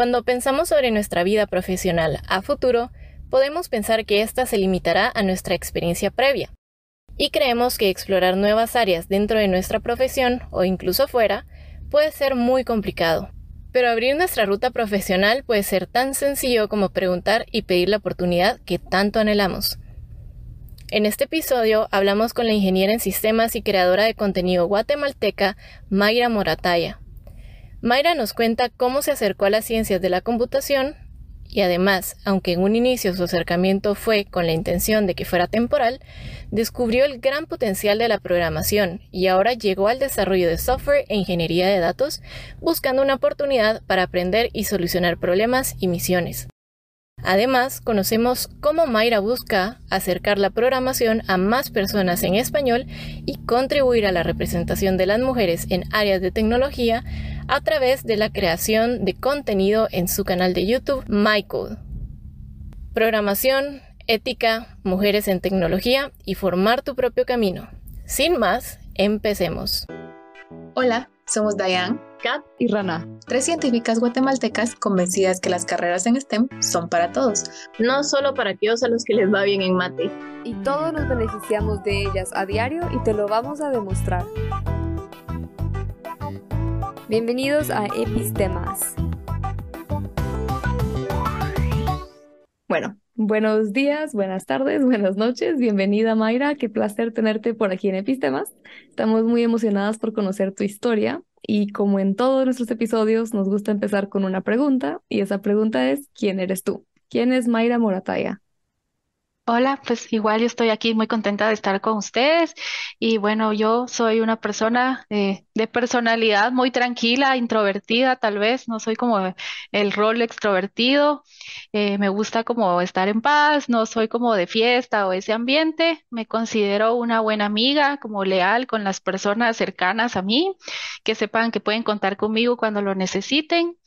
Cuando pensamos sobre nuestra vida profesional a futuro, podemos pensar que ésta se limitará a nuestra experiencia previa. Y creemos que explorar nuevas áreas dentro de nuestra profesión o incluso fuera puede ser muy complicado. Pero abrir nuestra ruta profesional puede ser tan sencillo como preguntar y pedir la oportunidad que tanto anhelamos. En este episodio hablamos con la ingeniera en sistemas y creadora de contenido guatemalteca Mayra Morataya. Mayra nos cuenta cómo se acercó a las ciencias de la computación y además, aunque en un inicio su acercamiento fue con la intención de que fuera temporal, descubrió el gran potencial de la programación y ahora llegó al desarrollo de software e ingeniería de datos buscando una oportunidad para aprender y solucionar problemas y misiones. Además, conocemos cómo Mayra busca acercar la programación a más personas en español y contribuir a la representación de las mujeres en áreas de tecnología a través de la creación de contenido en su canal de YouTube Michael. Programación, ética, mujeres en tecnología y formar tu propio camino. Sin más, empecemos. Hola, somos Diane, Kat y Rana, tres científicas guatemaltecas convencidas que las carreras en STEM son para todos, no solo para aquellos a los que les va bien en mate. Y todos nos beneficiamos de ellas a diario y te lo vamos a demostrar. Bienvenidos a Epistemas. Bueno, buenos días, buenas tardes, buenas noches. Bienvenida Mayra, qué placer tenerte por aquí en Epistemas. Estamos muy emocionadas por conocer tu historia y como en todos nuestros episodios nos gusta empezar con una pregunta y esa pregunta es ¿quién eres tú? ¿Quién es Mayra Morataya? Hola, pues igual yo estoy aquí muy contenta de estar con ustedes y bueno, yo soy una persona eh, de personalidad muy tranquila, introvertida tal vez, no soy como el rol extrovertido, eh, me gusta como estar en paz, no soy como de fiesta o ese ambiente, me considero una buena amiga, como leal con las personas cercanas a mí, que sepan que pueden contar conmigo cuando lo necesiten.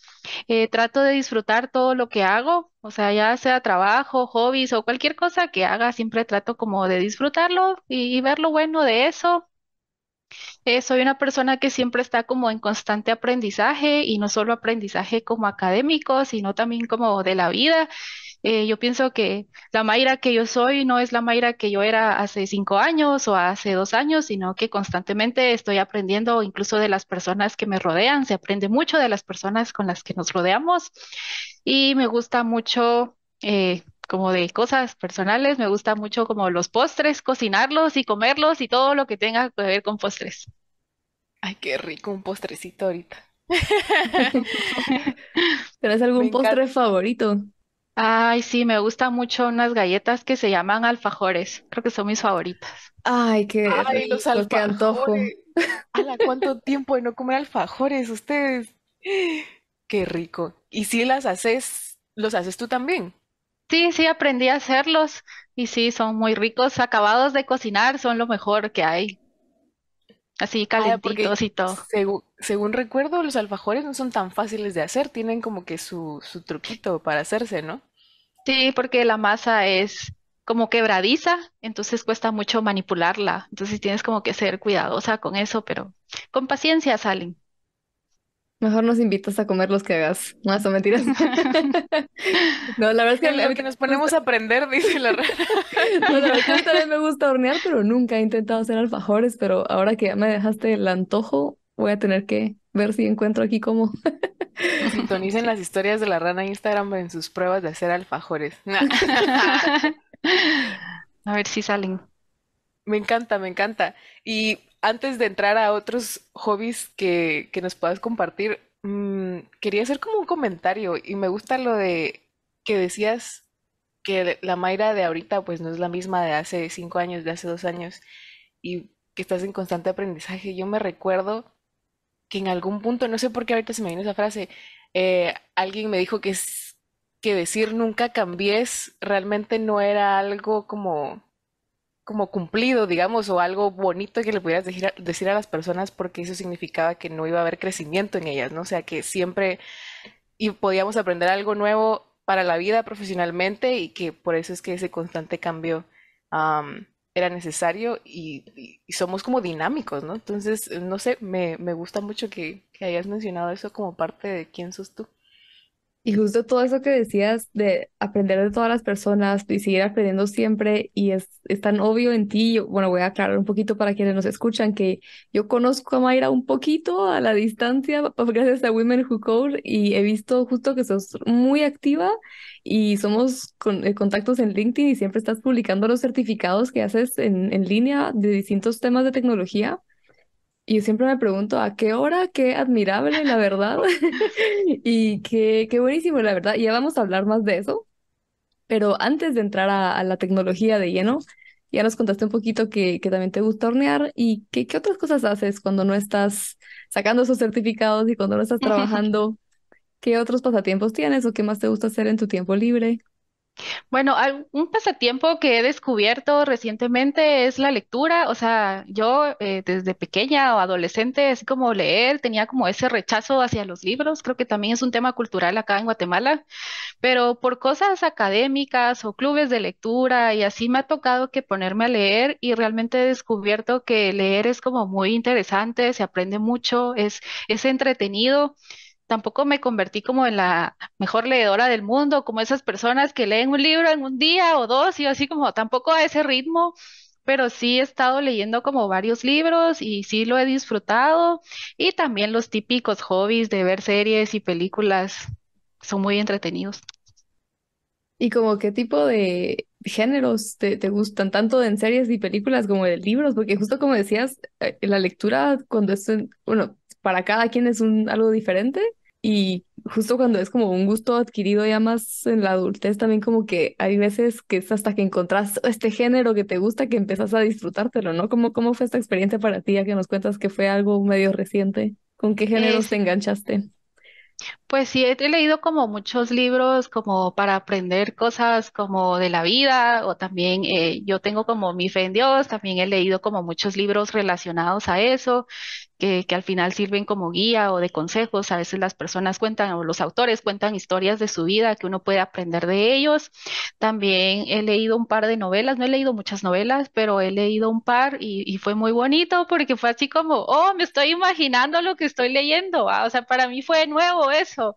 Eh, trato de disfrutar todo lo que hago, o sea, ya sea trabajo, hobbies o cualquier cosa que haga, siempre trato como de disfrutarlo y, ver lo bueno de eso. Eh, soy una persona que siempre está como en constante aprendizaje y no solo aprendizaje como académico, sino también como de la vida. Eh, yo pienso que la Mayra que yo soy no es la Mayra que yo era hace cinco años o hace dos años, sino que constantemente estoy aprendiendo incluso de las personas que me rodean. Se aprende mucho de las personas con las que nos rodeamos y me gusta mucho eh, como de cosas personales, me gusta mucho como los postres, cocinarlos y comerlos y todo lo que tenga que ver con postres. Ay, qué rico un postrecito ahorita. ¿tienes algún postre favorito? Ay, sí, me gustan mucho unas galletas que se llaman alfajores. Creo que son mis favoritas. Ay, qué Ay, los rico, antojo. alfajores. ¿cuánto tiempo de no comer alfajores ustedes? Qué rico. ¿Y si las haces, los haces tú también? Sí, sí, aprendí a hacerlos y sí, son muy ricos. Acabados de cocinar son lo mejor que hay, así ah, calentitos y todo según recuerdo, los alfajores no son tan fáciles de hacer, tienen como que su, truquito para hacerse, ¿no? Sí, porque la masa es como quebradiza, entonces cuesta mucho manipularla. Entonces tienes como que ser cuidadosa con eso, pero con paciencia salen. Mejor nos invitas a comer los que hagas. No, son mentiras. no, la verdad es que, nos ponemos a aprender, dice la rara. a me gusta hornear, pero nunca he intentado hacer alfajores, pero ahora que ya me dejaste el antojo, voy a tener que ver si encuentro aquí cómo. Sintonicen las historias de la rana Instagram en sus pruebas de hacer alfajores. a ver si salen. Me encanta, me encanta. Y antes de entrar a otros hobbies que, nos puedas compartir, mm, quería hacer como un comentario y me gusta lo de que decías que la Mayra de ahorita pues no es la misma de hace cinco años, de hace dos años y que estás en constante aprendizaje. Yo me recuerdo que en algún punto, no sé por qué ahorita se me viene esa frase, eh, alguien me dijo que, que decir nunca cambies realmente no era algo como, como cumplido, digamos, o algo bonito que le pudieras decir a, decir a las personas porque eso significaba que no iba a haber crecimiento en ellas, ¿no? O sea, que siempre y podíamos aprender algo nuevo para la vida profesionalmente y que por eso es que ese constante cambio era necesario y, somos como dinámicos, ¿no? Entonces, no sé, me, me gusta mucho que, que hayas mencionado eso como parte de quién sos tú. Y justo todo eso que decías de aprender de todas las personas y seguir aprendiendo siempre y es, tan obvio en ti, yo, bueno, voy a aclarar un poquito para quienes nos escuchan que yo conozco a Mayra un poquito a la distancia pues, gracias a Women Who Code y he visto justo que sos muy activa y somos con, eh, contactos en LinkedIn y siempre estás publicando los certificados que haces en, en línea de distintos temas de tecnología. Yo siempre me pregunto a ah, qué hora, qué admirable, la verdad. y qué, qué buenísimo, la verdad. Ya vamos a hablar más de eso. Pero antes de entrar a, la tecnología de lleno, ya nos contaste un poquito que, que también te gusta hornear y qué otras cosas haces cuando no estás sacando esos certificados y cuando no estás trabajando. ¿Qué otros pasatiempos tienes o qué más te gusta hacer en tu tiempo libre? Bueno, un pasatiempo que he descubierto recientemente es la lectura. O sea, yo eh, desde pequeña o adolescente, así como leer, tenía como ese rechazo hacia los libros. Creo que también es un tema cultural acá en Guatemala, pero por cosas académicas o clubes de lectura y así me ha tocado que ponerme a leer y realmente he descubierto que leer es como muy interesante, se aprende mucho, es, es entretenido tampoco me convertí como en la mejor leedora del mundo, como esas personas que leen un libro en un día o dos, y así como tampoco a ese ritmo, pero sí he estado leyendo como varios libros y sí lo he disfrutado, y también los típicos hobbies de ver series y películas son muy entretenidos. ¿Y como qué tipo de géneros te, gustan, tanto en series y películas como de libros? Porque justo como decías, eh, la lectura cuando es, bueno, para cada quien es algo diferente, y justo cuando es como un gusto adquirido ya más en la adultez, también como que hay veces que es hasta que encontrás este género que te gusta que empezás a disfrutártelo, ¿no? ¿Cómo, cómo fue esta experiencia para ti? Ya que nos cuentas que fue algo medio reciente. ¿Con qué géneros te enganchaste? Pues sí, he leído como muchos libros como para aprender cosas como de la vida o también eh, yo tengo como mi fe en Dios, también he leído como muchos libros relacionados a eso, que, al final sirven como guía o de consejos. A veces las personas cuentan o los autores cuentan historias de su vida que uno puede aprender de ellos. También he leído un par de novelas, no he leído muchas novelas, pero he leído un par y, fue muy bonito porque fue así como, oh, me estoy imaginando lo que estoy leyendo. Ah, o sea, para mí fue nuevo eso. 哦。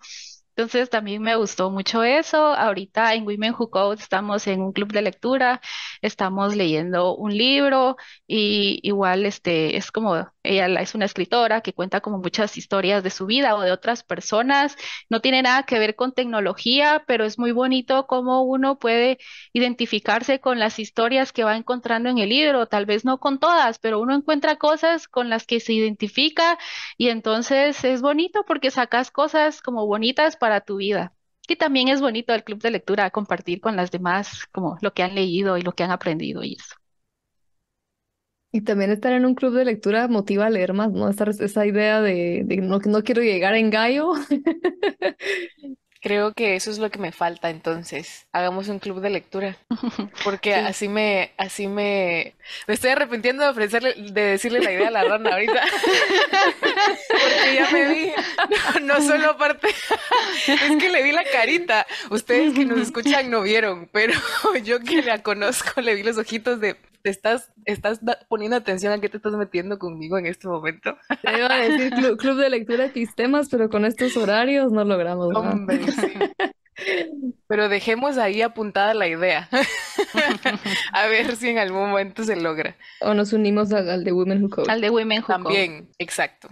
Entonces también me gustó mucho eso. Ahorita en Women Who Code estamos en un club de lectura, estamos leyendo un libro y igual este es como ella es una escritora que cuenta como muchas historias de su vida o de otras personas. No tiene nada que ver con tecnología, pero es muy bonito cómo uno puede identificarse con las historias que va encontrando en el libro, tal vez no con todas, pero uno encuentra cosas con las que se identifica y entonces es bonito porque sacas cosas como bonitas para para tu vida. Que también es bonito el club de lectura compartir con las demás como lo que han leído y lo que han aprendido y eso. Y también estar en un club de lectura motiva a leer más, ¿no? Esa, esa idea de, de no, no quiero llegar en gallo Creo que eso es lo que me falta entonces. Hagamos un club de lectura. Porque así me, así me, estoy arrepintiendo de ofrecerle, de decirle la idea a la rana ahorita. Porque ya me vi, no, no solo aparte, es que le vi la carita. Ustedes que nos escuchan no vieron, pero yo que la conozco le vi los ojitos de, te estás, estás poniendo atención a qué te estás metiendo conmigo en este momento. Te iba a decir club de lectura de sistemas, pero con estos horarios no logramos. Hombre, sí. Pero dejemos ahí apuntada la idea. a ver si en algún momento se logra. O nos unimos al, de Women Who Code. Al de Women Who También, exacto.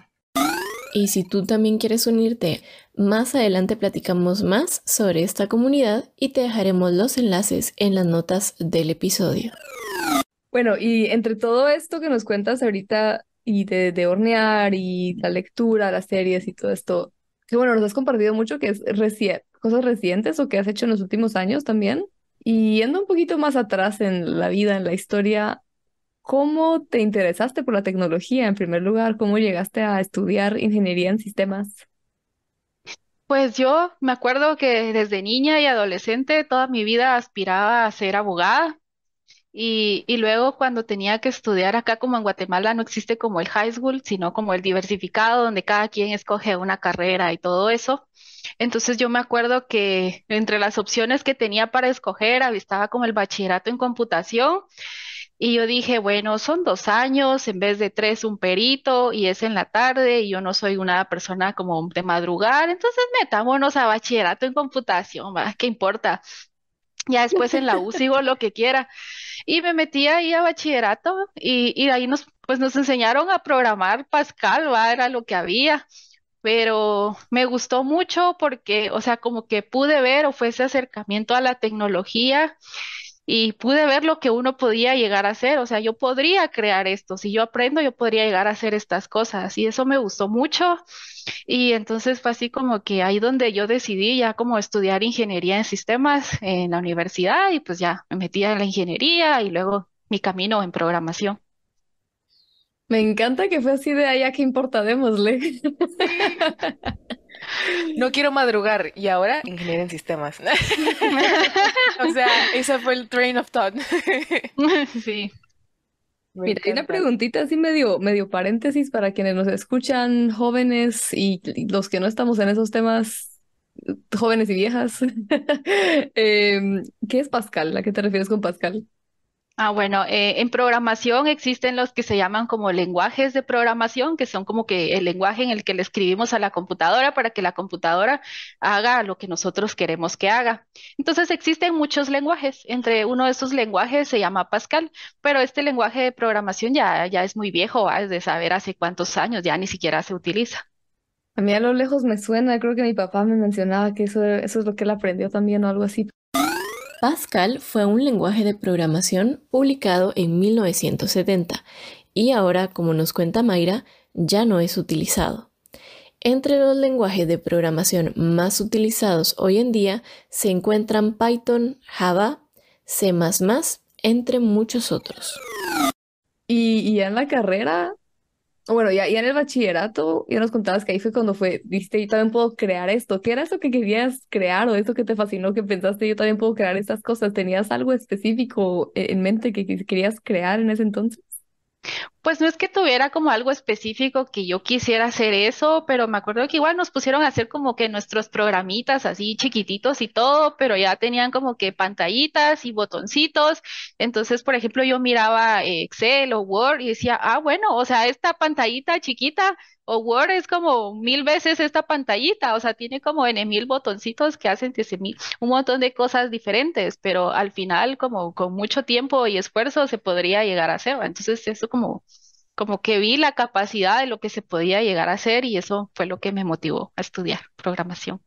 Y si tú también quieres unirte, más adelante platicamos más sobre esta comunidad y te dejaremos los enlaces en las notas del episodio. Bueno, y entre todo esto que nos cuentas ahorita y de, hornear y la lectura, las series y todo esto, que bueno, nos has compartido mucho que es cosas recientes o que has hecho en los últimos años también. Y yendo un poquito más atrás en la vida, en la historia, ¿cómo te interesaste por la tecnología en primer lugar? ¿Cómo llegaste a estudiar ingeniería en sistemas? Pues yo me acuerdo que desde niña y adolescente toda mi vida aspiraba a ser abogada. Y, luego cuando tenía que estudiar acá, como en Guatemala no existe como el high school, sino como el diversificado, donde cada quien escoge una carrera y todo eso. Entonces yo me acuerdo que entre las opciones que tenía para escoger, estaba como el bachillerato en computación. Y yo dije, bueno, son dos años, en vez de tres, un perito, y es en la tarde, y yo no soy una persona como de madrugar, entonces metámonos a bachillerato en computación, ¿Qué importa? Ya después en la U sigo lo que quiera. Y me metí ahí a bachillerato y, y ahí nos, pues nos enseñaron a programar Pascal, Era lo que había. Pero me gustó mucho porque, o sea, como que pude ver o fue ese acercamiento a la tecnología y pude ver lo que uno podía llegar a hacer, o sea, yo podría crear esto, si yo aprendo, yo podría llegar a hacer estas cosas y eso me gustó mucho y entonces fue así como que ahí donde yo decidí ya como estudiar ingeniería en sistemas en la universidad y pues ya me metí en la ingeniería y luego mi camino en programación. Me encanta que fue así de allá que importa, démosle. Sí. no quiero madrugar y ahora ingeniero en sistemas. o sea, ese fue el train of thought. sí. Mira, hay una preguntita así medio, medio paréntesis para quienes nos escuchan, jóvenes y, los que no estamos en esos temas, jóvenes y viejas. Em, ¿Qué es Pascal? ¿A qué te refieres con Pascal? Ah, bueno, eh, en programación existen los que se llaman como lenguajes de programación, que son como que el lenguaje en el que le escribimos a la computadora para que la computadora haga lo que nosotros queremos que haga. Entonces existen muchos lenguajes. Entre uno de esos lenguajes se llama Pascal, pero este lenguaje de programación ya, ya es muy viejo, es de saber hace cuántos años, ya ni siquiera se utiliza. A mí a lo lejos me suena, creo que mi papá me mencionaba que eso, eso es lo que él aprendió también o algo así, Pascal fue un lenguaje de programación publicado en 1970 y ahora, como nos cuenta Mayra, ya no es utilizado. Entre los lenguajes de programación más utilizados hoy en día se encuentran Python, Java, C ⁇ entre muchos otros. ¿Y, ¿Y, en la carrera bueno, ya, ya en el bachillerato, ya nos contabas que ahí fue cuando fue, viste, yo también puedo crear esto. ¿Qué era eso que querías crear o eso que te fascinó, que pensaste, yo también puedo crear estas cosas? ¿Tenías algo específico eh, en mente que querías crear en ese entonces? Pues no es que tuviera como algo específico que yo quisiera hacer eso, pero me acuerdo que igual nos pusieron a hacer como que nuestros programitas así chiquititos y todo, pero ya tenían como que pantallitas y botoncitos. Entonces, por ejemplo, yo miraba eh, Excel o Word y decía, ah, bueno, o sea, esta pantallita chiquita o Word es como mil veces esta pantallita, o sea, tiene como en mil botoncitos que hacen que se mil, un montón de cosas diferentes, pero al final, como con mucho tiempo y esfuerzo, se podría llegar a hacer. Entonces, eso como como que vi la capacidad de lo que se podía llegar a hacer y eso fue lo que me motivó a estudiar programación.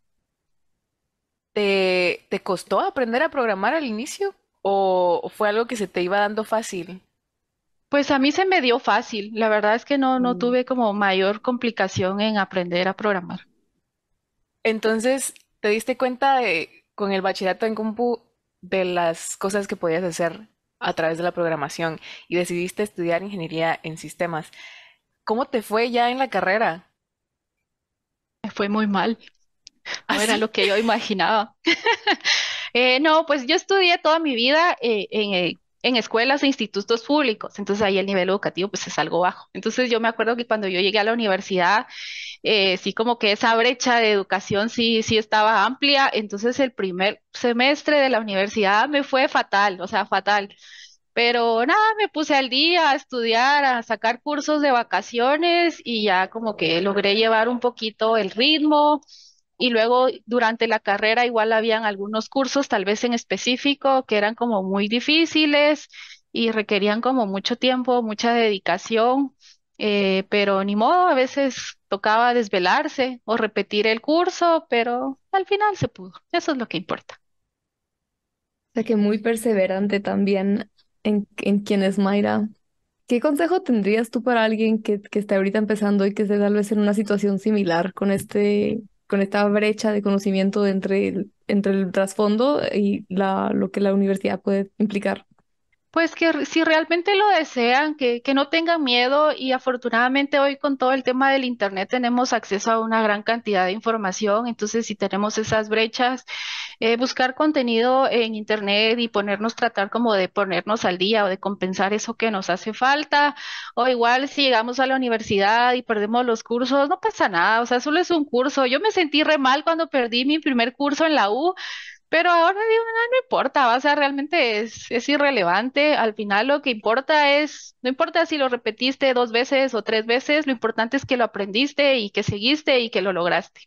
¿Te, costó aprender a programar al inicio o fue algo que se te iba dando fácil? Pues a mí se me dio fácil. La verdad es que no, mm. tuve como mayor complicación en aprender a programar. Entonces, ¿te diste cuenta de, con el bachillerato en compu de las cosas que podías hacer? a través de la programación y decidiste estudiar ingeniería en sistemas. ¿Cómo te fue ya en la carrera? Me fue muy mal. ¿Ah, no era lo que yo imaginaba. Eh, no, pues yo estudié toda mi vida eh, en en, eh, en escuelas e institutos públicos. Entonces ahí el nivel educativo pues es algo bajo. Entonces yo me acuerdo que cuando yo llegué a la universidad, eh, sí como que esa brecha de educación sí, sí estaba amplia. Entonces el primer semestre de la universidad me fue fatal, o sea, fatal. Pero nada, me puse al día a estudiar, a sacar cursos de vacaciones y ya como que logré llevar un poquito el ritmo. Y luego durante la carrera igual habían algunos cursos, tal vez en específico, que eran como muy difíciles y requerían como mucho tiempo, mucha dedicación, eh, pero ni modo, a veces tocaba desvelarse o repetir el curso, pero al final se pudo. Eso es lo que importa. O sea que muy perseverante también en, en quien es Mayra. ¿Qué consejo tendrías tú para alguien que, que está ahorita empezando y que esté tal vez en una situación similar con este con esta brecha de conocimiento entre el, entre el trasfondo y lo que la universidad puede implicar pues que si realmente lo desean, que, no tengan miedo y afortunadamente hoy con todo el tema del Internet tenemos acceso a una gran cantidad de información, entonces si tenemos esas brechas, eh, buscar contenido en Internet y ponernos, tratar como de ponernos al día o de compensar eso que nos hace falta, o igual si llegamos a la universidad y perdemos los cursos, no pasa nada, o sea, solo es un curso. Yo me sentí re mal cuando perdí mi primer curso en la U pero ahora digo, no, no importa, o sea, realmente es, irrelevante. Al final lo que importa es, no importa si lo repetiste dos veces o tres veces, lo importante es que lo aprendiste y que seguiste y que lo lograste.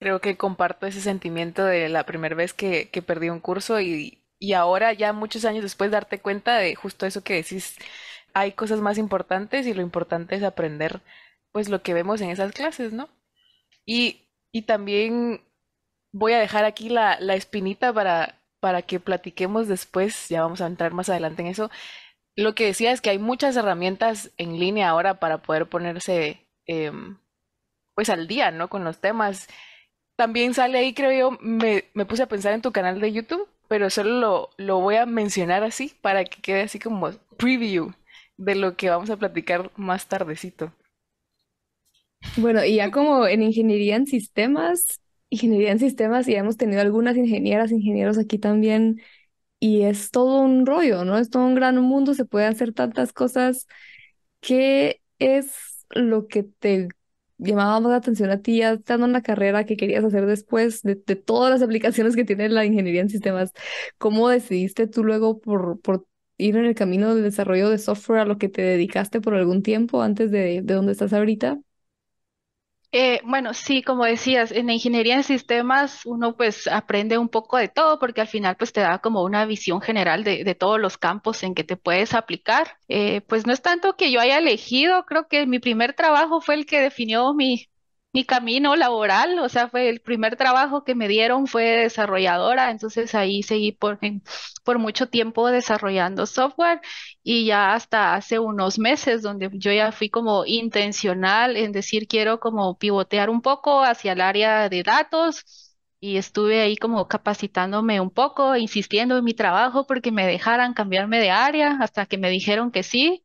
Creo que comparto ese sentimiento de la primera vez que, perdí un curso y, ahora ya muchos años después darte cuenta de justo eso que decís, hay cosas más importantes y lo importante es aprender pues lo que vemos en esas clases, ¿no? Y, y también voy a dejar aquí la, espinita para, para que platiquemos después, ya vamos a entrar más adelante en eso. Lo que decía es que hay muchas herramientas en línea ahora para poder ponerse em, pues al día, ¿no? Con los temas. También sale ahí, creo yo, me, puse a pensar en tu canal de YouTube, pero solo lo, lo voy a mencionar así para que quede así como preview de lo que vamos a platicar más tardecito. Bueno, y ya como en ingeniería en sistemas, ingeniería en sistemas y hemos tenido algunas ingenieras, ingenieros aquí también. Y es todo un rollo, ¿no? Es todo un gran mundo, se puede hacer tantas cosas. ¿Qué es lo que te llamaba más la atención a ti, ya estando en la carrera que querías hacer después de, todas las aplicaciones que tiene la ingeniería en sistemas? ¿Cómo decidiste tú luego por, por ir en el camino del desarrollo de software a lo que te dedicaste por algún tiempo antes de donde estás ahorita? Eh, bueno, sí, como decías, en ingeniería en sistemas uno pues aprende un poco de todo porque al final pues te da como una visión general de, de todos los campos en que te puedes aplicar. Eh, pues no es tanto que yo haya elegido, creo que mi primer trabajo fue el que definió mi, mi camino laboral, o sea, fue el primer trabajo que me dieron fue desarrolladora, entonces ahí seguí por, por mucho tiempo desarrollando software y ya hasta hace unos meses donde yo ya fui como intencional en decir quiero como pivotear un poco hacia el área de datos y estuve ahí como capacitándome un poco, insistiendo en mi trabajo porque me dejaran cambiarme de área hasta que me dijeron que sí.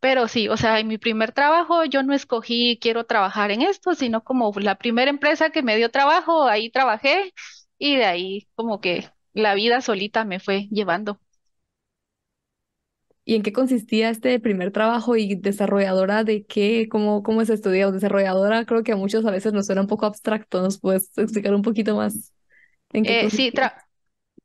Pero sí, o sea, en mi primer trabajo yo no escogí quiero trabajar en esto, sino como la primera empresa que me dio trabajo, ahí trabajé y de ahí como que la vida solita me fue llevando. ¿Y en qué consistía este primer trabajo y desarrolladora de qué? ¿Cómo, cómo se estudia? Desarrolladora creo que a muchos a veces nos suena un poco abstracto. ¿Nos puedes explicar un poquito más eh, sí,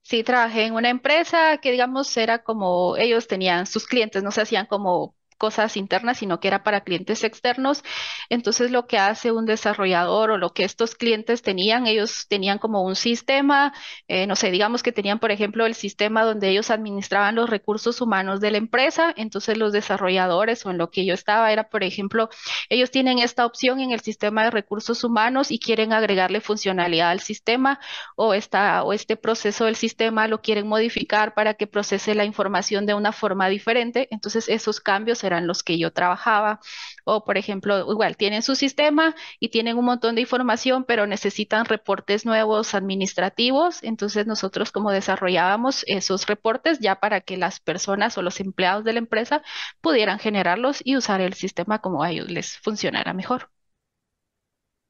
sí, trabajé en una empresa que digamos era como ellos tenían sus clientes, no se hacían como cosas internas, sino que era para clientes externos. Entonces, lo que hace un desarrollador o lo que estos clientes tenían, ellos tenían como un sistema, eh, no sé, digamos que tenían, por ejemplo, el sistema donde ellos administraban los recursos humanos de la empresa. Entonces, los desarrolladores o en lo que yo estaba era, por ejemplo, ellos tienen esta opción en el sistema de recursos humanos y quieren agregarle funcionalidad al sistema o, esta, o este proceso del sistema lo quieren modificar para que procese la información de una forma diferente. Entonces, esos cambios eran en los que yo trabajaba. O, por ejemplo, igual tienen su sistema y tienen un montón de información, pero necesitan reportes nuevos administrativos. Entonces nosotros como desarrollábamos esos reportes ya para que las personas o los empleados de la empresa pudieran generarlos y usar el sistema como ellos les funcionara mejor.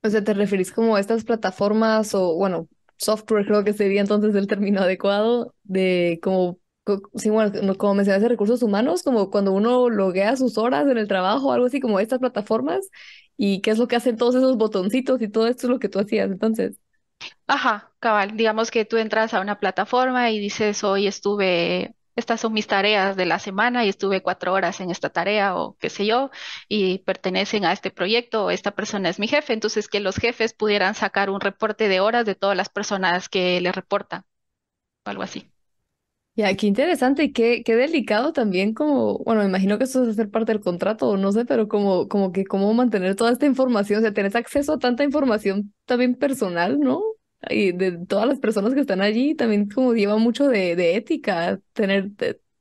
O sea, ¿te referís como a estas plataformas o, bueno, software creo que sería entonces el término adecuado de como sí, bueno, como mencionaste, recursos humanos, como cuando uno loguea sus horas en el trabajo algo así, como estas plataformas, y qué es lo que hacen todos esos botoncitos y todo esto es lo que tú hacías entonces. Ajá, cabal, digamos que tú entras a una plataforma y dices, hoy estuve, estas son mis tareas de la semana y estuve cuatro horas en esta tarea o qué sé yo, y pertenecen a este proyecto o esta persona es mi jefe, entonces que los jefes pudieran sacar un reporte de horas de todas las personas que le reportan, algo así. Ya, qué interesante y qué, delicado también como, bueno, me imagino que eso es ser parte del contrato o no sé, pero como, como que cómo mantener toda esta información, o sea, tener acceso a tanta información también personal, ¿no? Y de todas las personas que están allí, también como lleva mucho de, de ética tener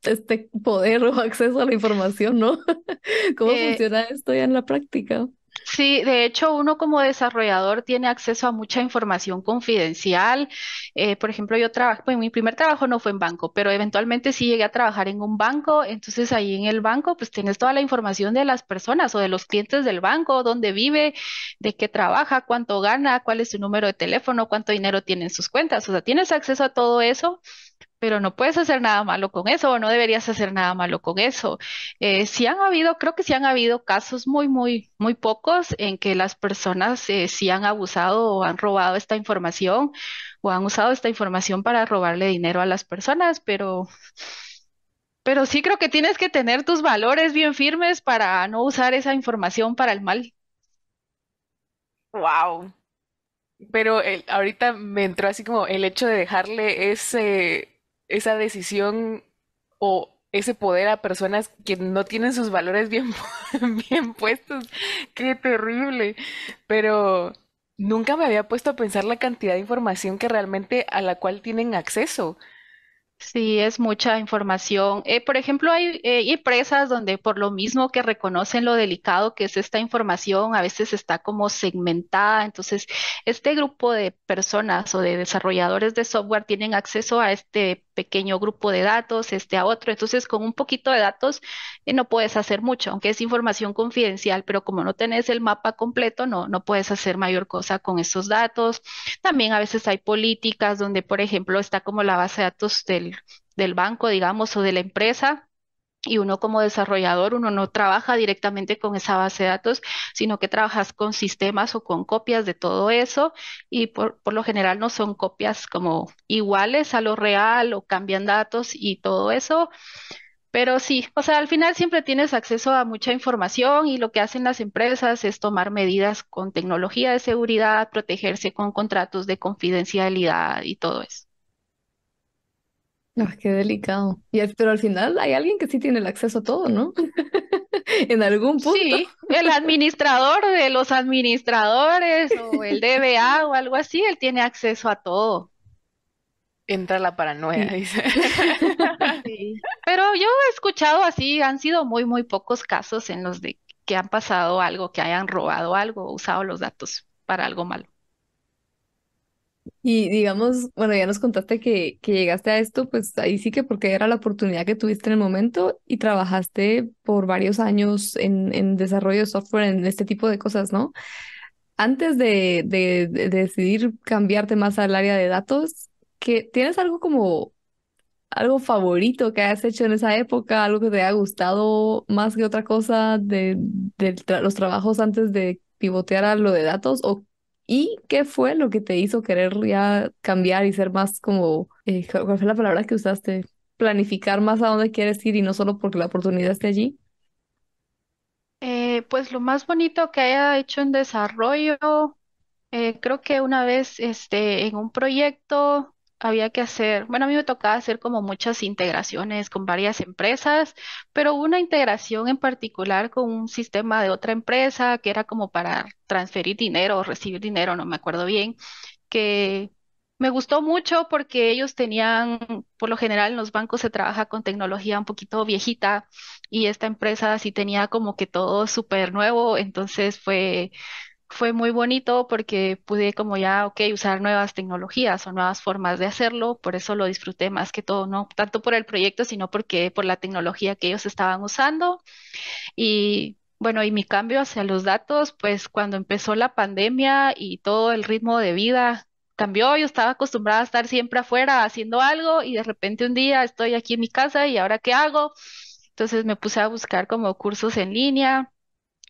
este poder o acceso a la información, ¿no? ¿Cómo eh, funciona esto ya en la práctica? Sí, de hecho, uno como desarrollador tiene acceso a mucha información confidencial. Eh, por ejemplo, yo trabajo, pues mi primer trabajo no fue en banco, pero eventualmente sí llegué a trabajar en un banco. Entonces ahí en el banco, pues tienes toda la información de las personas o de los clientes del banco, dónde vive, de qué trabaja, cuánto gana, cuál es su número de teléfono, cuánto dinero tiene en sus cuentas. O sea, tienes acceso a todo eso pero no puedes hacer nada malo con eso o no deberías hacer nada malo con eso. Eh, sí han habido, creo que sí han habido casos muy, muy, muy pocos en que las personas eh, sí han abusado o han robado esta información o han usado esta información para robarle dinero a las personas, pero... Pero sí creo que tienes que tener tus valores bien firmes para no usar esa información para el mal. Wow. Pero ahorita me entró así como el hecho de dejarle ese, esa decisión o ese poder a personas que no tienen sus valores bien, bien puestos. Qué terrible. Pero nunca me había puesto a pensar la cantidad de información que realmente a la cual tienen acceso. Sí, es mucha información. Eh, por ejemplo, hay eh, empresas donde por lo mismo que reconocen lo delicado que es esta información, a veces está como segmentada. Entonces, este grupo de personas o de desarrolladores de software tienen acceso a este pequeño grupo de datos, este a otro. Entonces, con un poquito de datos eh, no puedes hacer mucho, aunque es información confidencial, pero como no tenés el mapa completo, no, no puedes hacer mayor cosa con esos datos. También a veces hay políticas donde, por ejemplo, está como la base de datos del del, banco, digamos, o de la empresa, y uno como desarrollador, uno no trabaja directamente con esa base de datos, sino que trabajas con sistemas o con copias de todo eso y por, por, lo general no son copias como iguales a lo real o cambian datos y todo eso. Pero sí, o sea, al final siempre tienes acceso a mucha información y lo que hacen las empresas es tomar medidas con tecnología de seguridad, protegerse con contratos de confidencialidad y todo eso. Ah, qué delicado. Y pero al final hay alguien que sí tiene el acceso a todo, ¿no? en algún punto. Sí, el administrador de los administradores o el DBA o algo así, él tiene acceso a todo. Entra la paranoia, dice. Pero yo he escuchado así, han sido muy, muy pocos casos en los de que han pasado algo, que hayan robado algo o usado los datos para algo malo. Y digamos, bueno, ya nos contaste que, que llegaste a esto, pues ahí sí que porque era la oportunidad que tuviste en el momento y trabajaste por varios años en, desarrollo de software, en este tipo de cosas, ¿no? Antes de, de, decidir cambiarte más al área de datos, que ¿tienes algo como algo favorito que hayas hecho en esa época, algo que te haya gustado más que otra cosa de, los trabajos antes de pivotear a lo de datos o ¿Y qué fue lo que te hizo querer ya cambiar y ser más como, eh, cuál fue la palabra que usaste? Planificar más a dónde quieres ir y no solo porque la oportunidad esté allí. Eh, pues lo más bonito que haya hecho en desarrollo, eh, creo que una vez este, en un proyecto había que hacer, bueno, a mí me tocaba hacer como muchas integraciones con varias empresas, pero una integración en particular con un sistema de otra empresa que era como para transferir dinero o recibir dinero, no me acuerdo bien, que me gustó mucho porque ellos tenían, por lo general en los bancos se trabaja con tecnología un poquito viejita y esta empresa sí tenía como que todo súper nuevo, entonces fue fue muy bonito porque pude como ya, ok, usar nuevas tecnologías o nuevas formas de hacerlo, por eso lo disfruté más que todo, no tanto por el proyecto, sino porque por la tecnología que ellos estaban usando. Y bueno, y mi cambio hacia los datos, pues cuando empezó la pandemia y todo el ritmo de vida cambió, yo estaba acostumbrada a estar siempre afuera haciendo algo y de repente un día estoy aquí en mi casa y ahora qué hago? Entonces me puse a buscar como cursos en línea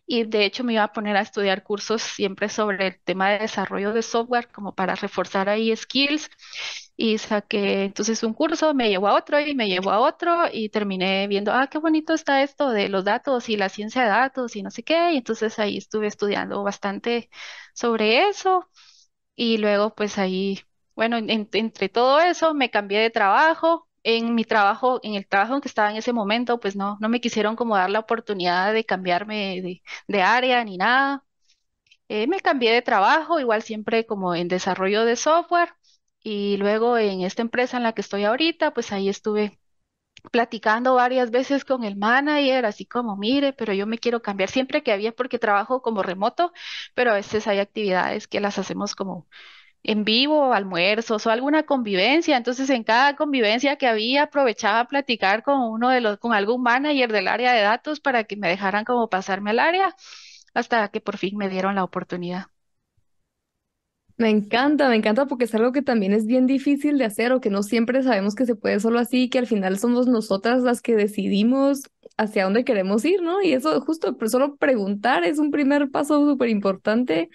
y de hecho me iba a poner a estudiar cursos siempre sobre el tema de desarrollo de software como para reforzar ahí skills y saqué entonces un curso, me llevó a otro y me llevó a otro y terminé viendo, ah, qué bonito está esto de los datos y la ciencia de datos y no sé qué, y entonces ahí estuve estudiando bastante sobre eso y luego pues ahí, bueno, entre todo eso me cambié de trabajo en mi trabajo, en el trabajo en que estaba en ese momento, pues no, no me quisieron como dar la oportunidad de cambiarme de, área ni nada. Eh, me cambié de trabajo, igual siempre como en desarrollo de software y luego en esta empresa en la que estoy ahorita, pues ahí estuve platicando varias veces con el manager, así como, mire, pero yo me quiero cambiar siempre que había porque trabajo como remoto, pero a veces hay actividades que las hacemos como en vivo, almuerzos o alguna convivencia. Entonces, en cada convivencia que había, aprovechaba a platicar con uno de los, con algún manager del área de datos para que me dejaran como pasarme al área, hasta que por fin me dieron la oportunidad. Me encanta, me encanta porque es algo que también es bien difícil de hacer o que no siempre sabemos que se puede solo así, que al final somos nosotras las que decidimos hacia dónde queremos ir, ¿no? Y eso justo, solo preguntar es un primer paso súper importante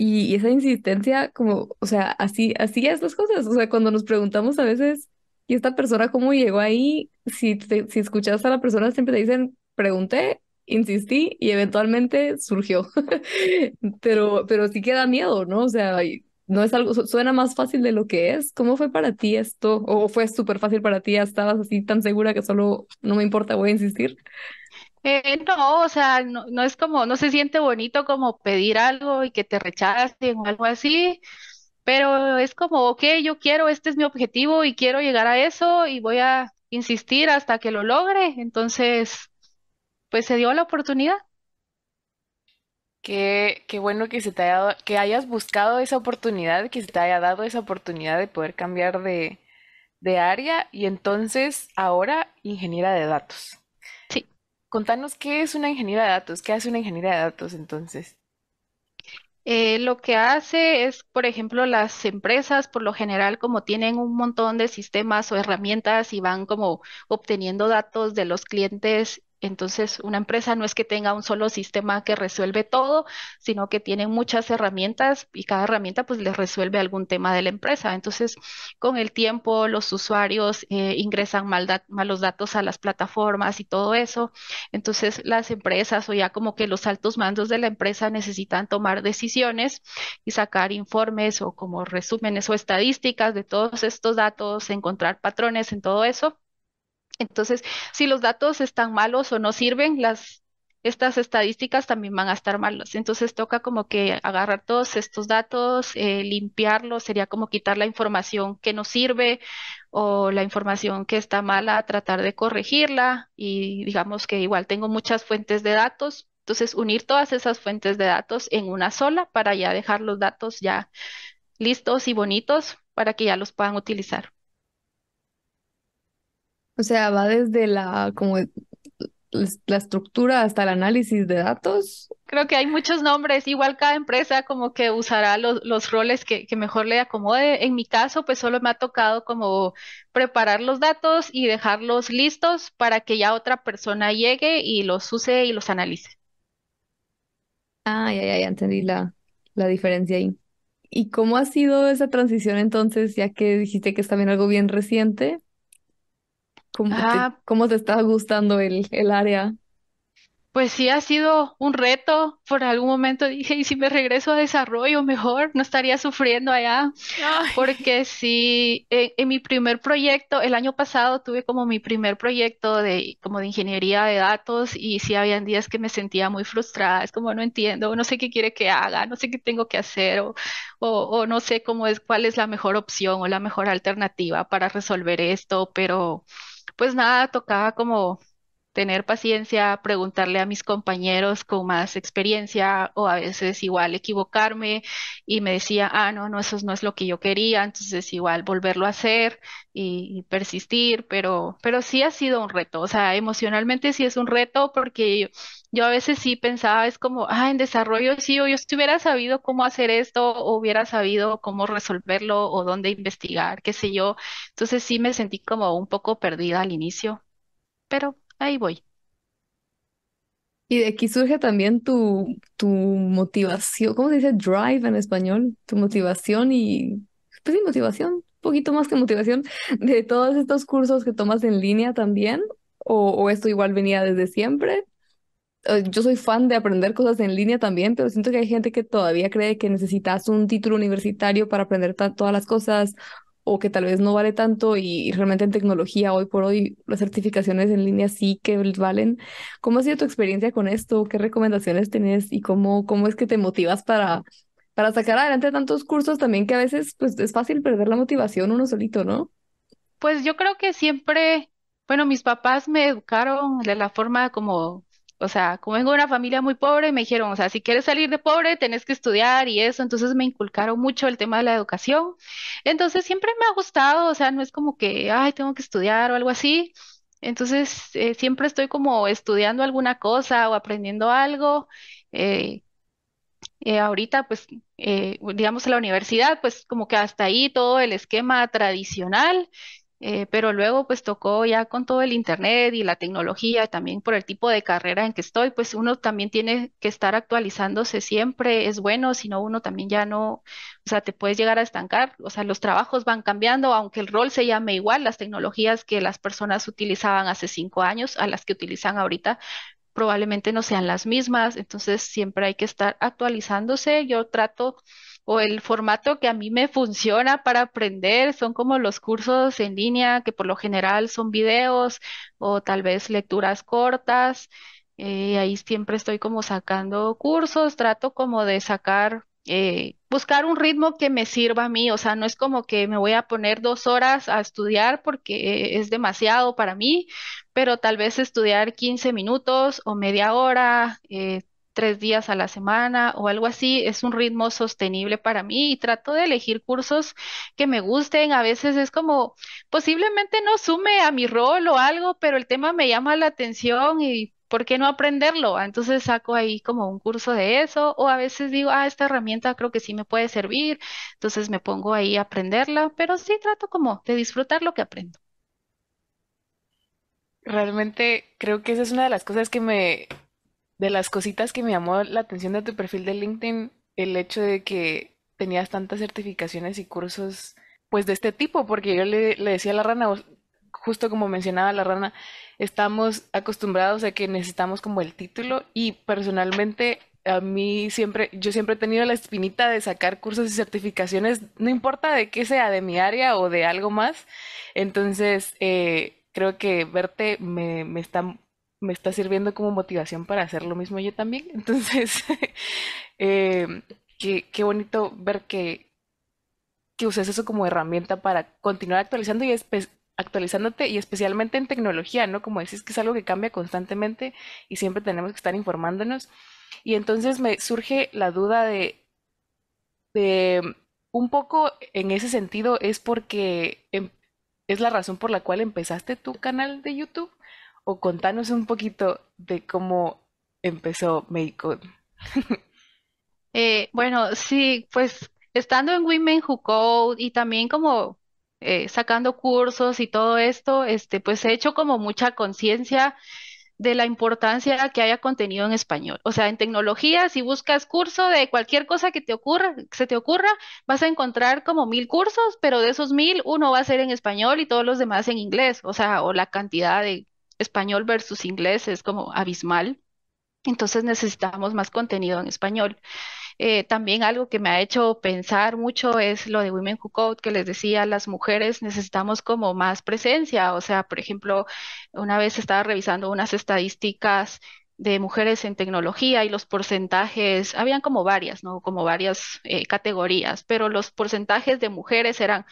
y, esa insistencia, como, o sea, así, así es las cosas. O sea, cuando nos preguntamos a veces, ¿y esta persona cómo llegó ahí? Si, si escuchas a la persona, siempre te dicen, pregunté, insistí y eventualmente surgió. pero, pero sí queda miedo, ¿no? O sea, no es algo, suena más fácil de lo que es. ¿Cómo fue para ti esto? ¿O fue súper fácil para ti? estabas así tan segura que solo no me importa, voy a insistir? Eh, no, o sea, no, es como, no se siente bonito como pedir algo y que te rechacen o algo así, pero es como, ok, yo quiero, este es mi objetivo y quiero llegar a eso y voy a insistir hasta que lo logre. Entonces, pues se dio la oportunidad. Qué, bueno que se te haya dado- que hayas buscado esa oportunidad, que se te haya dado esa oportunidad de poder cambiar de, de área y entonces ahora ingeniera de datos contanos qué es una ingeniera de datos, qué hace una ingeniería de datos entonces. Eh, lo que hace es, por ejemplo, las empresas, por lo general, como tienen un montón de sistemas o herramientas y van como obteniendo datos de los clientes entonces, una empresa no es que tenga un solo sistema que resuelve todo, sino que tiene muchas herramientas y cada herramienta pues les resuelve algún tema de la empresa. Entonces, con el tiempo los usuarios eh, ingresan mal malos datos a las plataformas y todo eso. Entonces, las empresas o ya como que los altos mandos de la empresa necesitan tomar decisiones y sacar informes o como resúmenes o estadísticas de todos estos datos, encontrar patrones en todo eso entonces, si los datos están malos o no sirven, las, estas estadísticas también van a estar malas. Entonces toca como que agarrar todos estos datos, eh, limpiarlos, sería como quitar la información que no sirve o la información que está mala, tratar de corregirla y digamos que igual tengo muchas fuentes de datos, entonces unir todas esas fuentes de datos en una sola para ya dejar los datos ya listos y bonitos para que ya los puedan utilizar. O sea, va desde la como la estructura hasta el análisis de datos. Creo que hay muchos nombres, igual cada empresa como que usará los, roles que, mejor le acomode. En mi caso, pues solo me ha tocado como preparar los datos y dejarlos listos para que ya otra persona llegue y los use y los analice. Ah, ya, ya, ya entendí la, la diferencia ahí. ¿Y cómo ha sido esa transición entonces, ya que dijiste que es también algo bien reciente? ¿Cómo, te, está gustando el, el área? Pues sí, ha sido un reto. Por algún momento dije, ¿y si me regreso a desarrollo mejor? No estaría sufriendo allá. Porque sí, en, mi primer proyecto, el año pasado tuve como mi primer proyecto de, como de ingeniería de datos y sí habían días que me sentía muy frustrada. Es como, no entiendo, no sé qué quiere que haga, no sé qué tengo que hacer o, o, o no sé cómo es, cuál es la mejor opción o la mejor alternativa para resolver esto, pero pues nada, tocaba como tener paciencia, preguntarle a mis compañeros con más experiencia o a veces igual equivocarme y me decía, ah, no, no, eso no es lo que yo quería, entonces igual volverlo a hacer y, persistir, pero, pero sí ha sido un reto, o sea, emocionalmente sí es un reto porque yo, a veces sí pensaba, es como, ah, en desarrollo sí, o yo estuviera sabido cómo hacer esto, o hubiera sabido cómo resolverlo, o dónde investigar, qué sé yo. Entonces sí me sentí como un poco perdida al inicio, pero ahí voy. Y de aquí surge también tu, tu motivación, ¿cómo se dice drive en español? Tu motivación y, pues sí, motivación, un poquito más que motivación, de todos estos cursos que tomas en línea también, o, o esto igual venía desde siempre. Eh, yo soy fan de aprender cosas en línea también, pero siento que hay gente que todavía cree que necesitas un título universitario para aprender todas las cosas o que tal vez no vale tanto y, realmente en tecnología hoy por hoy las certificaciones en línea sí que valen. ¿Cómo ha sido tu experiencia con esto? ¿Qué recomendaciones tenés y cómo, cómo es que te motivas para, para sacar adelante tantos cursos también que a veces pues es fácil perder la motivación uno solito, ¿no? Pues yo creo que siempre, bueno, mis papás me educaron de la forma como o sea, como vengo de una familia muy pobre, me dijeron, o sea, si quieres salir de pobre, tenés que estudiar y eso. Entonces me inculcaron mucho el tema de la educación. Entonces siempre me ha gustado, o sea, no es como que, ay, tengo que estudiar o algo así. Entonces eh, siempre estoy como estudiando alguna cosa o aprendiendo algo. Eh, eh, ahorita, pues, digamos, en la universidad, pues como que hasta ahí todo el esquema tradicional eh, pero luego pues tocó ya con todo el internet y la tecnología, también por el tipo de carrera en que estoy, pues uno también tiene que estar actualizándose siempre, es bueno, sino uno también ya no, o sea, te puedes llegar a estancar, o sea, los trabajos van cambiando, aunque el rol se llame igual, las tecnologías que las personas utilizaban hace cinco años a las que utilizan ahorita probablemente no sean las mismas, entonces siempre hay que estar actualizándose, yo trato o el formato que a mí me funciona para aprender son como los cursos en línea, que por lo general son videos o tal vez lecturas cortas. Eh, ahí siempre estoy como sacando cursos, trato como de sacar, eh, buscar un ritmo que me sirva a mí, o sea, no es como que me voy a poner dos horas a estudiar porque es demasiado para mí, pero tal vez estudiar 15 minutos o media hora, eh, tres días a la semana o algo así, es un ritmo sostenible para mí y trato de elegir cursos que me gusten. A veces es como, posiblemente no sume a mi rol o algo, pero el tema me llama la atención y ¿por qué no aprenderlo? Entonces saco ahí como un curso de eso o a veces digo, ah, esta herramienta creo que sí me puede servir, entonces me pongo ahí a aprenderla, pero sí trato como de disfrutar lo que aprendo. Realmente creo que esa es una de las cosas que me, de las cositas que me llamó la atención de tu perfil de LinkedIn, el hecho de que tenías tantas certificaciones y cursos, pues de este tipo, porque yo le, decía a la rana, justo como mencionaba la rana, estamos acostumbrados a que necesitamos como el título y personalmente a mí siempre, yo siempre he tenido la espinita de sacar cursos y certificaciones, no importa de qué sea, de mi área o de algo más. Entonces, eh, creo que verte me, me está me está sirviendo como motivación para hacer lo mismo yo también. Entonces, eh, qué, bonito ver que, que uses eso como herramienta para continuar actualizando y actualizándote y especialmente en tecnología, ¿no? Como decís que es algo que cambia constantemente y siempre tenemos que estar informándonos. Y entonces me surge la duda de, de un poco en ese sentido es porque em, es la razón por la cual empezaste tu canal de YouTube o contanos un poquito de cómo empezó MakeCode. Eh, bueno, sí, pues estando en Women Who Code y también como eh, sacando cursos y todo esto, este, pues he hecho como mucha conciencia de la importancia que haya contenido en español. O sea, en tecnología, si buscas curso de cualquier cosa que te ocurra, que se te ocurra, vas a encontrar como mil cursos, pero de esos mil, uno va a ser en español y todos los demás en inglés. O sea, o la cantidad de español versus inglés es como abismal. Entonces necesitamos más contenido en español. Eh, también algo que me ha hecho pensar mucho es lo de Women Who Code, que les decía, las mujeres necesitamos como más presencia. O sea, por ejemplo, una vez estaba revisando unas estadísticas de mujeres en tecnología y los porcentajes, habían como varias, ¿no? Como varias eh, categorías, pero los porcentajes de mujeres eran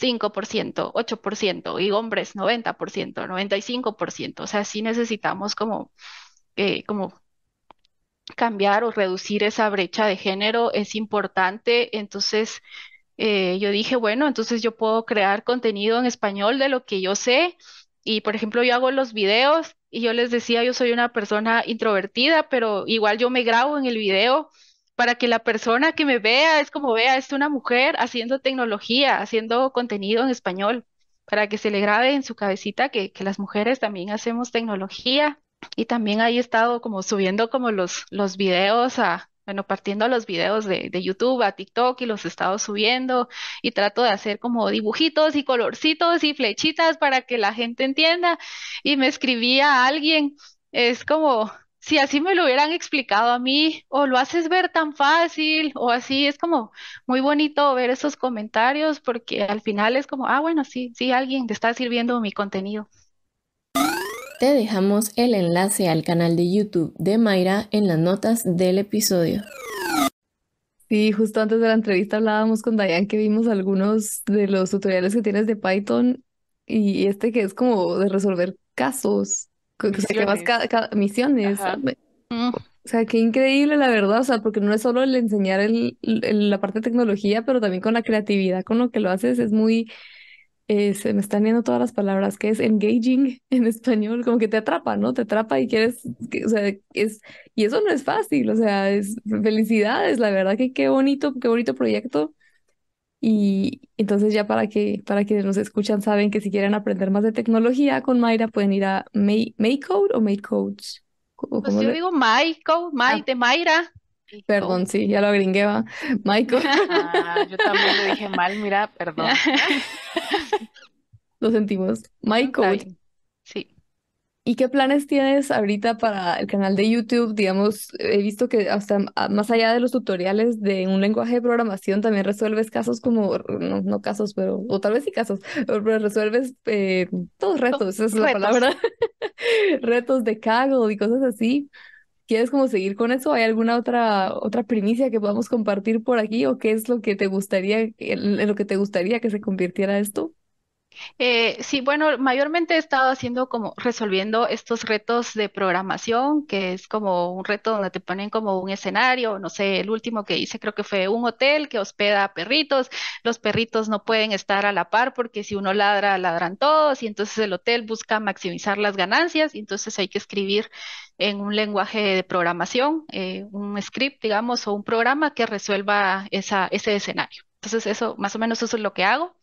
5%, 8% y hombres 90%, 95%. O sea, si necesitamos como, eh, como cambiar o reducir esa brecha de género, es importante. Entonces, eh, yo dije, bueno, entonces yo puedo crear contenido en español de lo que yo sé. Y, por ejemplo, yo hago los videos y yo les decía, yo soy una persona introvertida, pero igual yo me grabo en el video para que la persona que me vea es como vea, es una mujer haciendo tecnología, haciendo contenido en español, para que se le grabe en su cabecita que, que las mujeres también hacemos tecnología. Y también ahí he estado como subiendo como los, los videos a, bueno, partiendo los videos de, de, YouTube a TikTok y los he estado subiendo y trato de hacer como dibujitos y colorcitos y flechitas para que la gente entienda. Y me escribía a alguien, es como, si así me lo hubieran explicado a mí, o lo haces ver tan fácil, o así, es como muy bonito ver esos comentarios porque al final es como, ah, bueno, sí, sí, alguien te está sirviendo mi contenido. Te dejamos el enlace al canal de YouTube de Mayra en las notas del episodio. Sí, justo antes de la entrevista hablábamos con Dayan que vimos algunos de los tutoriales que tienes de Python y este que es como de resolver casos que cada, cada misiones. Mm. O sea, qué increíble la verdad, o sea, porque no es solo el enseñar el, la parte de tecnología, pero también con la creatividad, con lo que lo haces, es muy, eh, se me están yendo todas las palabras, que es engaging en español, como que te atrapa, ¿no? Te atrapa y quieres, o sea, es, y eso no es fácil, o sea, es felicidades, la verdad que qué bonito, qué bonito proyecto. Y entonces ya para que para quienes nos escuchan saben que si quieren aprender más de tecnología con Mayra pueden ir a May, Maycode o Maycodes. Pues yo digo Maycode, May ah. de Mayra. Perdón, sí, ya lo gringueba. Michael. Ah, yo también lo dije mal, mira, perdón. lo sentimos. Michael. ¿Y qué planes tienes ahorita para el canal de YouTube? Digamos, he visto que hasta más allá de los tutoriales de un lenguaje de programación, también resuelves casos como, no, casos, pero, o tal vez sí casos, pero resuelves eh, todos retos, esa es la palabra, retos de cago y cosas así. ¿Quieres como seguir con eso? ¿Hay alguna otra, otra primicia que podamos compartir por aquí? ¿O qué es lo que te gustaría, lo que te gustaría que se convirtiera esto? Eh, sí, bueno, mayormente he estado haciendo como resolviendo estos retos de programación, que es como un reto donde te ponen como un escenario, no sé, el último que hice creo que fue un hotel que hospeda perritos, los perritos no pueden estar a la par porque si uno ladra, ladran todos y entonces el hotel busca maximizar las ganancias y entonces hay que escribir en un lenguaje de programación, eh, un script, digamos, o un programa que resuelva ese escenario. Entonces, eso, más o menos eso es lo que hago.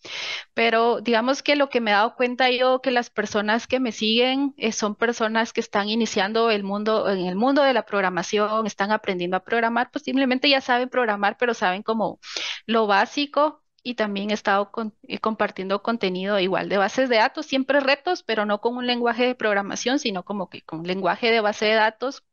Pero digamos que lo que me he dado cuenta yo, que las personas que me siguen eh, son personas que están iniciando el mundo, en el mundo de la programación, están aprendiendo a programar, posiblemente pues, ya saben programar, pero saben como lo básico. Y también he estado con, eh, compartiendo contenido igual de bases de datos, siempre retos, pero no con un lenguaje de programación, sino como que con lenguaje de base de datos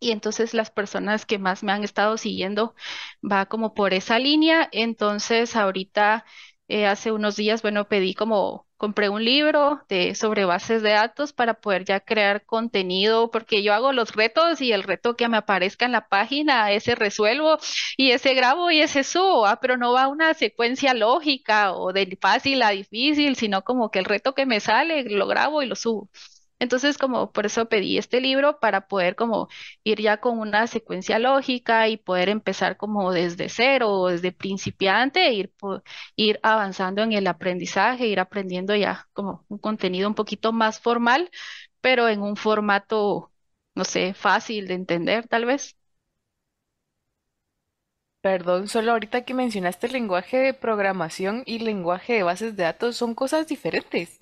y entonces las personas que más me han estado siguiendo va como por esa línea. Entonces ahorita eh, hace unos días, bueno, pedí como, compré un libro de, sobre bases de datos para poder ya crear contenido, porque yo hago los retos y el reto que me aparezca en la página, ese resuelvo y ese grabo y ese subo, ah, pero no va una secuencia lógica o de fácil a difícil, sino como que el reto que me sale lo grabo y lo subo. Entonces, como por eso pedí este libro para poder como ir ya con una secuencia lógica y poder empezar como desde cero o desde principiante, e ir, ir avanzando en el aprendizaje, ir aprendiendo ya como un contenido un poquito más formal, pero en un formato, no sé, fácil de entender tal vez. Perdón, solo ahorita que mencionaste lenguaje de programación y lenguaje de bases de datos son cosas diferentes.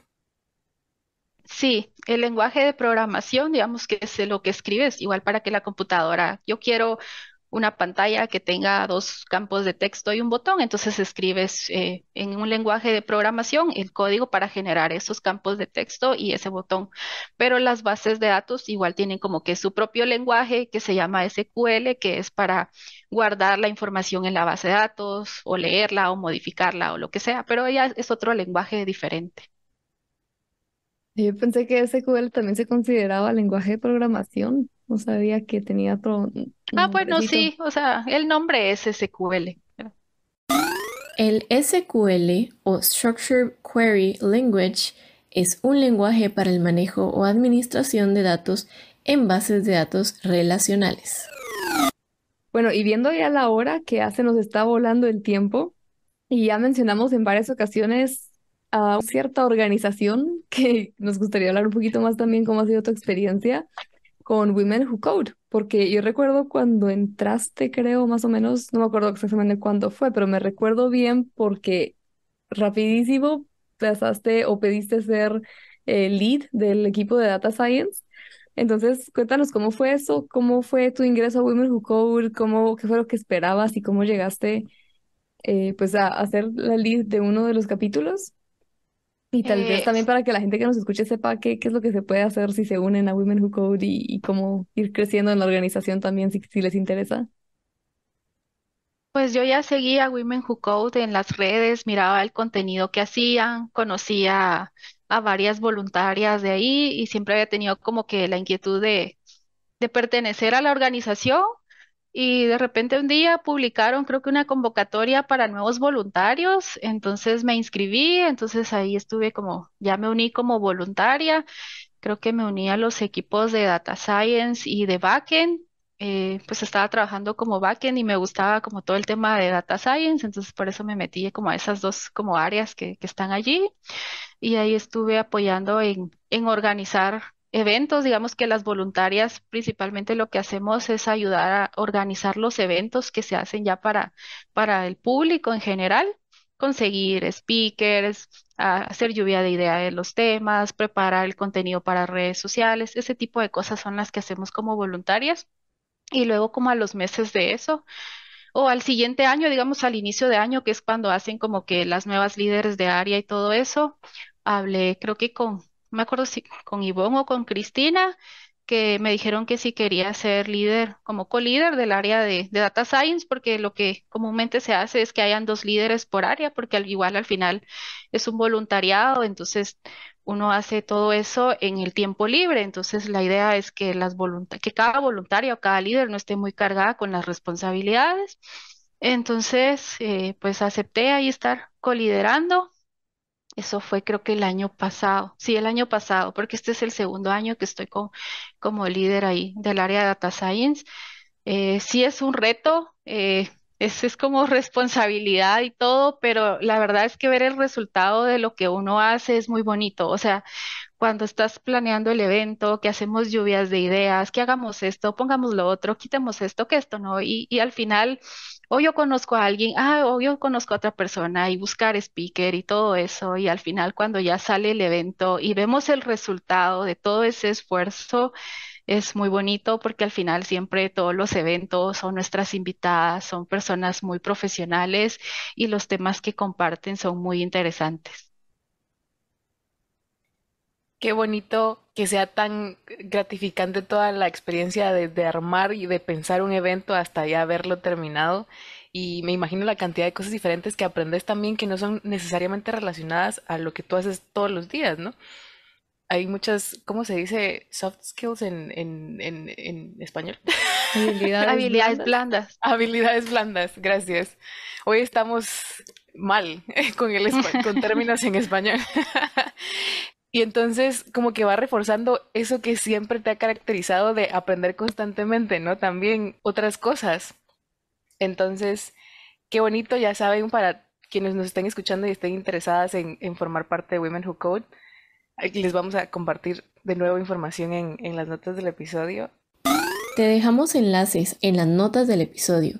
Sí, el lenguaje de programación, digamos que es lo que escribes, igual para que la computadora, yo quiero una pantalla que tenga dos campos de texto y un botón, entonces escribes eh, en un lenguaje de programación el código para generar esos campos de texto y ese botón. Pero las bases de datos igual tienen como que su propio lenguaje que se llama SQL, que es para guardar la información en la base de datos o leerla o modificarla o lo que sea, pero ella es otro lenguaje diferente. Yo pensé que SQL también se consideraba lenguaje de programación. No sabía que tenía otro Ah, bueno, sí, o sea, el nombre es SQL. El SQL o Structured Query Language es un lenguaje para el manejo o administración de datos en bases de datos relacionales. Bueno, y viendo ya la hora que hace nos está volando el tiempo, y ya mencionamos en varias ocasiones a cierta organización que nos gustaría hablar un poquito más también cómo ha sido tu experiencia con Women Who Code, porque yo recuerdo cuando entraste, creo, más o menos, no me acuerdo exactamente cuándo fue, pero me recuerdo bien porque rapidísimo pasaste o pediste ser eh, lead del equipo de Data Science. Entonces, cuéntanos cómo fue eso, cómo fue tu ingreso a Women Who Code, cómo, qué fue lo que esperabas y cómo llegaste eh, pues a ser la lead de uno de los capítulos. Y tal vez eh, también para que la gente que nos escuche sepa qué, qué es lo que se puede hacer si se unen a Women Who Code y, cómo ir creciendo en la organización también si, si les interesa. Pues yo ya seguía Women Who Code en las redes, miraba el contenido que hacían, conocía a varias voluntarias de ahí y siempre había tenido como que la inquietud de, de pertenecer a la organización y de repente un día publicaron creo que una convocatoria para nuevos voluntarios, entonces me inscribí, entonces ahí estuve como, ya me uní como voluntaria, creo que me uní a los equipos de Data Science y de Backend, eh, pues estaba trabajando como backend y me gustaba como todo el tema de data science, entonces por eso me metí como a esas dos como áreas que, que están allí y ahí estuve apoyando en, en organizar eventos, digamos que las voluntarias principalmente lo que hacemos es ayudar a organizar los eventos que se hacen ya para, para el público en general, conseguir speakers, hacer lluvia de ideas de los temas, preparar el contenido para redes sociales, ese tipo de cosas son las que hacemos como voluntarias. Y luego como a los meses de eso, o al siguiente año, digamos al inicio de año, que es cuando hacen como que las nuevas líderes de área y todo eso. Hablé, creo que con me acuerdo si con Ivonne o con Cristina, que me dijeron que si quería ser líder, como co-líder del área de, Data Science, porque lo que comúnmente se hace es que hayan dos líderes por área, porque al, igual al final es un voluntariado, entonces uno hace todo eso en el tiempo libre, entonces la idea es que, las que cada voluntario o cada líder no esté muy cargada con las responsabilidades. Entonces, eh, pues acepté ahí estar coliderando eso fue creo que el año pasado, sí, el año pasado, porque este es el segundo año que estoy como líder ahí del área de Data Science. Eh, sí es un reto, eh, es, como responsabilidad y todo, pero la verdad es que ver el resultado de lo que uno hace es muy bonito. O sea, cuando estás planeando el evento, que hacemos lluvias de ideas, que hagamos esto, pongamos lo otro, quitemos esto, que esto no, y al final o yo conozco a alguien, ah, o yo conozco a otra persona y buscar speaker y todo eso. Y al final, cuando ya sale el evento y vemos el resultado de todo ese esfuerzo, es muy bonito porque al final siempre todos los eventos son nuestras invitadas, son personas muy profesionales y los temas que comparten son muy interesantes qué bonito que sea tan gratificante toda la experiencia de, armar y de pensar un evento hasta ya haberlo terminado. Y me imagino la cantidad de cosas diferentes que aprendes también que no son necesariamente relacionadas a lo que tú haces todos los días, ¿no? Hay muchas, ¿cómo se dice? Soft skills en, en, en, en español. Habilidades, blandas. Habilidades blandas, gracias. Hoy estamos mal con, el, con términos en español. Y entonces como que va reforzando eso que siempre te ha caracterizado de aprender constantemente, ¿no? También otras cosas. Entonces, qué bonito, ya saben, para quienes nos estén escuchando y estén interesadas en, formar parte de Women Who Code, eh, les vamos a compartir de nuevo información en, en las notas del episodio. Te dejamos enlaces en las notas del episodio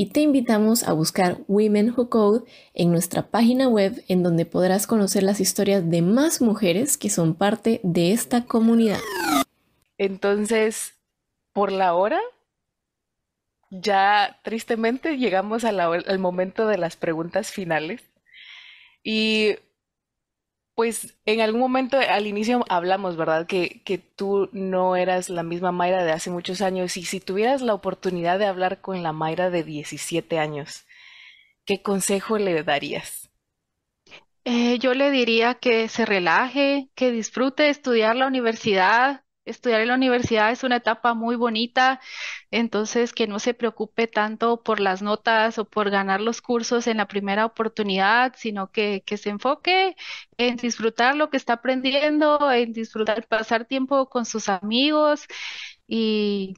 y te invitamos a buscar Women Who Code en nuestra página web en donde podrás conocer las historias de más mujeres que son parte de esta comunidad. Entonces, por la hora, ya tristemente llegamos al momento de las preguntas finales. Y pues en algún momento al inicio hablamos, ¿verdad? Que, tú no eras la misma Mayra de hace muchos años y si tuvieras la oportunidad de hablar con la Mayra de 17 años, ¿qué consejo le darías? Eh, yo le diría que se relaje, que disfrute de estudiar la universidad, estudiar en la universidad es una etapa muy bonita, entonces que no se preocupe tanto por las notas o por ganar los cursos en la primera oportunidad, sino que, se enfoque en disfrutar lo que está aprendiendo, en disfrutar, pasar tiempo con sus amigos y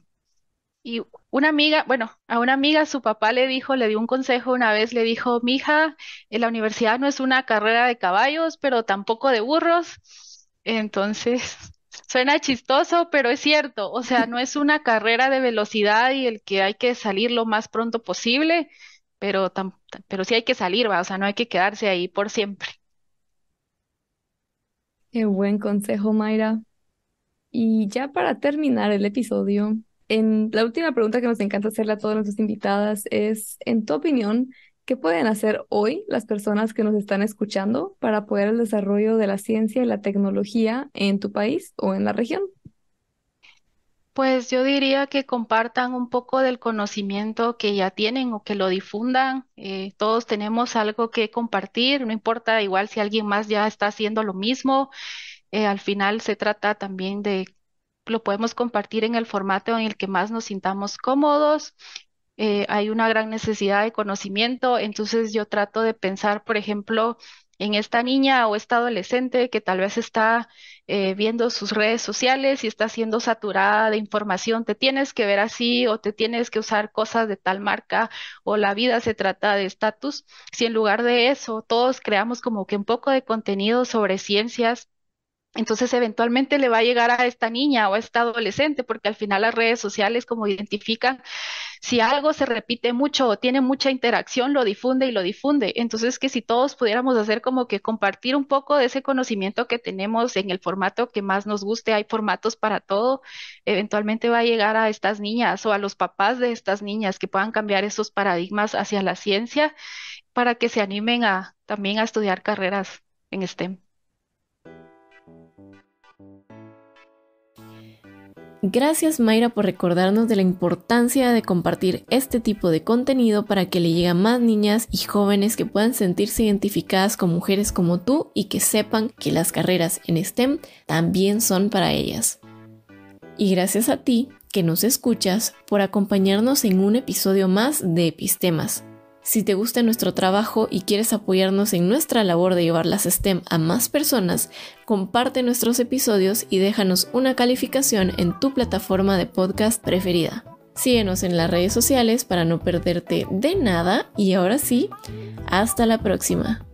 y una amiga, bueno, a una amiga su papá le dijo, le dio un consejo una vez, le dijo, mija, en la universidad no es una carrera de caballos, pero tampoco de burros. Entonces, Suena chistoso, pero es cierto, o sea, no es una carrera de velocidad y el que hay que salir lo más pronto posible, pero, pero sí hay que salir, va, o sea, no hay que quedarse ahí por siempre. Qué buen consejo, Mayra. Y ya para terminar el episodio, en la última pregunta que nos encanta hacerle a todas nuestras invitadas es, en tu opinión, ¿Qué pueden hacer hoy las personas que nos están escuchando para apoyar el desarrollo de la ciencia y la tecnología en tu país o en la región? Pues yo diría que compartan un poco del conocimiento que ya tienen o que lo difundan. Eh, todos tenemos algo que compartir, no importa igual si alguien más ya está haciendo lo mismo. Eh, al final se trata también de lo podemos compartir en el formato en el que más nos sintamos cómodos eh, hay una gran necesidad de conocimiento, entonces yo trato de pensar, por ejemplo, en esta niña o esta adolescente que tal vez está eh, viendo sus redes sociales y está siendo saturada de información, te tienes que ver así o te tienes que usar cosas de tal marca o la vida se trata de estatus, si en lugar de eso todos creamos como que un poco de contenido sobre ciencias entonces, eventualmente le va a llegar a esta niña o a esta adolescente, porque al final las redes sociales como identifican si algo se repite mucho o tiene mucha interacción, lo difunde y lo difunde. Entonces, que si todos pudiéramos hacer como que compartir un poco de ese conocimiento que tenemos en el formato que más nos guste, hay formatos para todo, eventualmente va a llegar a estas niñas o a los papás de estas niñas que puedan cambiar esos paradigmas hacia la ciencia para que se animen a también a estudiar carreras en STEM. Gracias Mayra por recordarnos de la importancia de compartir este tipo de contenido para que le llegue a más niñas y jóvenes que puedan sentirse identificadas con mujeres como tú y que sepan que las carreras en STEM también son para ellas. Y gracias a ti, que nos escuchas, por acompañarnos en un episodio más de Epistemas. Si te gusta nuestro trabajo y quieres apoyarnos en nuestra labor de llevar las STEM a más personas, comparte nuestros episodios y déjanos una calificación en tu plataforma de podcast preferida. Síguenos en las redes sociales para no perderte de nada y ahora sí, hasta la próxima.